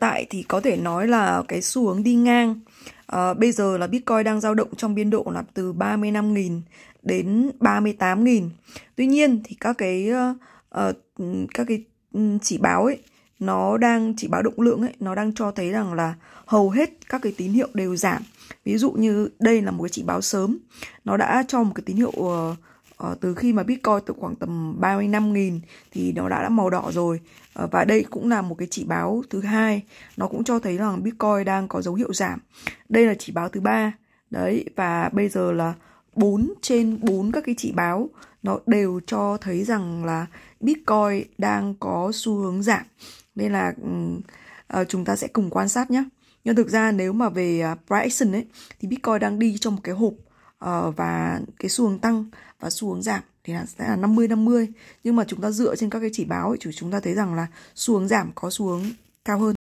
tại thì có thể nói là cái xu hướng đi ngang. À, bây giờ là Bitcoin đang dao động trong biên độ là từ 35.000 đến 38.000. Tuy nhiên thì các cái uh, các cái ừ, chỉ báo ấy nó đang chỉ báo động lượng ấy nó đang cho thấy rằng là hầu hết các cái tín hiệu đều giảm ví dụ như đây là một cái chỉ báo sớm nó đã cho một cái tín hiệu uh, Ờ, từ khi mà Bitcoin từ khoảng tầm 35.000 thì nó đã, đã màu đỏ rồi ờ, và đây cũng là một cái chỉ báo thứ hai nó cũng cho thấy rằng Bitcoin đang có dấu hiệu giảm đây là chỉ báo thứ ba đấy và bây giờ là 4 trên 4 các cái chỉ báo nó đều cho thấy rằng là Bitcoin đang có xu hướng giảm nên là uh, chúng ta sẽ cùng quan sát nhé nhưng thực ra nếu mà về à, price action ấy thì Bitcoin đang đi trong một cái hộp Ờ, và cái xu hướng tăng và xu hướng giảm thì là sẽ là 50 50. Nhưng mà chúng ta dựa trên các cái chỉ báo thì chúng ta thấy rằng là xu hướng giảm có xuống cao hơn.